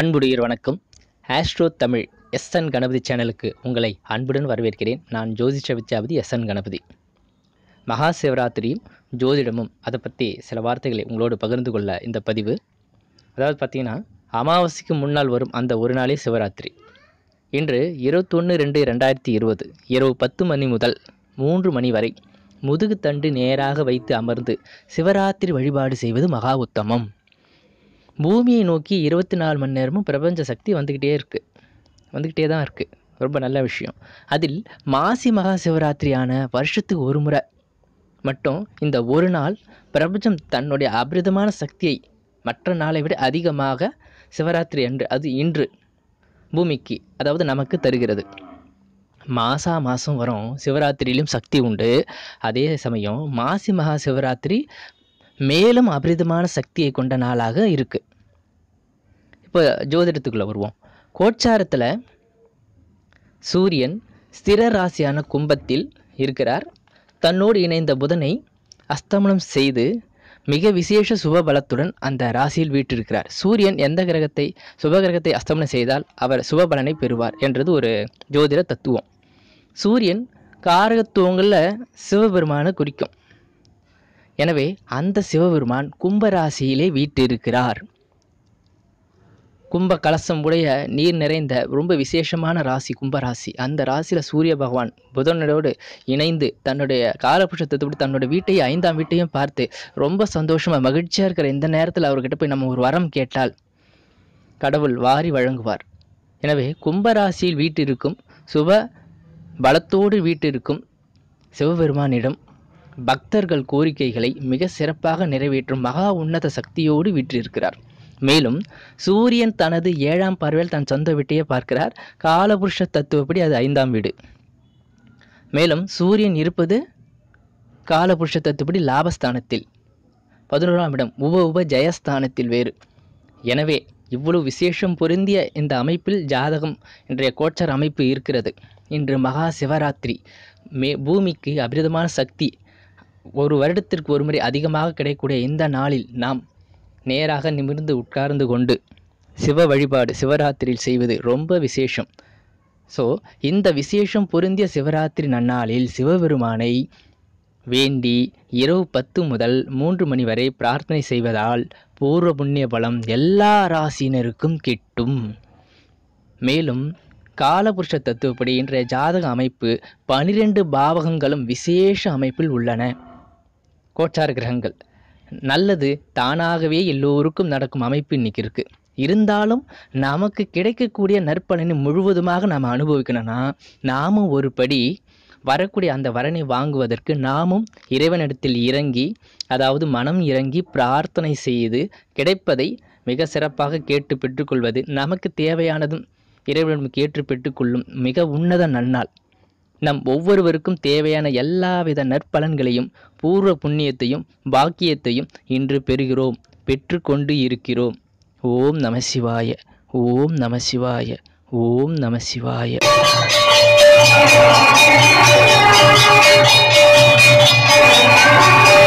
அன்புடையர் வணக்கம் astro Tamil S N Ganapathi சேனலுக்கு உங்களை அன்புடன் வரவேற்கிறேன் நான் ஜோதிஷ வித்யாபதி எஸ் என் கணபதி மகா சிவராத்திரியும் ஜோதிடமும் அதை பற்றி சில வார்த்தைகளை உங்களோடு பகிர்ந்து கொள்ள இந்த பதிவு அதாவது பார்த்திங்கன்னா அமாவாசைக்கு முன்னால் வரும் அந்த ஒரு நாளே சிவராத்திரி இன்று இருபத்தொன்று ரெண்டு ரெண்டாயிரத்தி இருபது இரவு பத்து மணி முதல் மூன்று மணி வரை முதுகு தண்டு நேராக வைத்து அமர்ந்து சிவராத்திரி வழிபாடு செய்வது மகா உத்தமம் பூமியை நோக்கி இருபத்தி நாலு மணி நேரமும் பிரபஞ்ச சக்தி வந்துக்கிட்டே இருக்குது வந்துக்கிட்டே தான் இருக்குது ரொம்ப நல்ல விஷயம் அதில் மாசி மகா சிவராத்திரியான வருஷத்துக்கு ஒரு முறை மட்டும் இந்த ஒரு நாள் பிரபஞ்சம் தன்னுடைய அபிரிதமான சக்தியை மற்ற நாளை விட அதிகமாக சிவராத்திரி அன்று அது இன்று பூமிக்கு அதாவது நமக்கு தருகிறது மாசா மாதம் வரும் சிவராத்திரியிலும் சக்தி உண்டு அதே சமயம் மாசி மகா சிவராத்திரி மேலும் அபரிதமான சக்தியை கொண்ட நாளாக இருக்குது இப்போ ஜோதிடத்துக்குள்ளே வருவோம் கோச்சாரத்தில் சூரியன் ஸ்திர ராசியான கும்பத்தில் இருக்கிறார் தன்னோடு இணைந்த புதனை அஸ்தமனம் செய்து மிக விசேஷ சுபபலத்துடன் அந்த ராசியில் வீட்டிருக்கிறார் சூரியன் எந்த கிரகத்தை சுபகிரகத்தை அஸ்தமனம் செய்தால் அவர் சுபபலனை பெறுவார் என்றது ஒரு ஜோதிட தத்துவம் சூரியன் காரகத்துவங்களில் சிவபெருமானை குறிக்கும் எனவே அந்த சிவபெருமான் கும்பராசியிலே வீட்டிருக்கிறார் கும்ப கலசம் உடைய நீர் நிறைந்த ரொம்ப விசேஷமான ராசி கும்பராசி அந்த ராசியில் சூரிய பகவான் புதனோடு இணைந்து தன்னுடைய காலபுஷத்தை தன்னோட வீட்டையும் ஐந்தாம் வீட்டையும் பார்த்து ரொம்ப சந்தோஷமாக மகிழ்ச்சியாக இருக்கிற இந்த நேரத்தில் அவர்கிட்ட போய் நம்ம ஒரு வரம் கேட்டால் கடவுள் வாரி வழங்குவார் எனவே கும்பராசியில் வீட்டிற்கும் சுப பலத்தோடு வீட்டிற்கும் சிவபெருமானிடம் பக்தர்கள் கோரிக்கைகளை மிக சிறப்பாக நிறைவேற்றும் மகா உன்னத சக்தியோடு விற்றிருக்கிறார் மேலும் சூரியன் தனது ஏழாம் பார்வையில் தன் சொந்த வீட்டையே பார்க்கிறார் காலபுருஷ தத்துவப்படி அது ஐந்தாம் வீடு மேலும் சூரியன் இருப்பது காலபுருஷ தத்துவப்படி லாபஸ்தானத்தில் பதினோராம் இடம் உப உப ஜெயஸ்தானத்தில் வேறு எனவே இவ்வளவு விசேஷம் பொருந்திய இந்த அமைப்பில் ஜாதகம் இன்றைய கோச்சர் அமைப்பு இருக்கிறது இன்று மகா சிவராத்திரி மே பூமிக்கு அபிரதமான சக்தி ஒரு வருடத்திற்கு ஒருமுறை அதிகமாக கிடைக்கக்கூடிய இந்த நாளில் நாம் நேராக நிமிர்ந்து உட்கார்ந்து கொண்டு சிவ வழிபாடு சிவராத்திரியில் செய்வது ரொம்ப விசேஷம் ஸோ இந்த விசேஷம் பொருந்திய சிவராத்திரி நன்னாளில் சிவபெருமானை வேண்டி இரவு பத்து முதல் மூன்று மணி வரை பிரார்த்தனை செய்வதால் பூர்வ புண்ணிய பலம் எல்லா ராசியினருக்கும் கிட்டும் மேலும் காலபுருஷ தத்துவப்படி இன்றைய ஜாதக அமைப்பு பனிரெண்டு பாவகங்களும் விசேஷ அமைப்பில் உள்ளன கோச்சார் கிரகங்கள் நல்லது தானாகவே எல்லோருக்கும் நடக்கும் அமைப்பு இன்றைக்கி இருக்குது இருந்தாலும் நமக்கு கிடைக்கக்கூடிய நற்பலனை முழுவதுமாக நாம் அனுபவிக்கணும்னா நாமும் ஒரு படி வரக்கூடிய அந்த வரனை வாங்குவதற்கு நாமும் இறைவனிடத்தில் இறங்கி அதாவது மனம் இறங்கி பிரார்த்தனை செய்து கிடைப்பதை மிக சிறப்பாக கேட்டு பெற்றுக்கொள்வது நமக்கு தேவையானதும் இறைவனும் கேட்டு பெற்றுக்கொள்ளும் மிக உன்னத நன்னாள் நம் ஒவ்வொருவருக்கும் தேவையான எல்லாவித நற்பலன்களையும் பூர்வ புண்ணியத்தையும் பாக்கியத்தையும் இன்று பெறுகிறோம் பெற்று கொண்டு இருக்கிறோம் ஓம் நம சிவாய ஓம் நம சிவாய ஓம் நம சிவாய Thank you.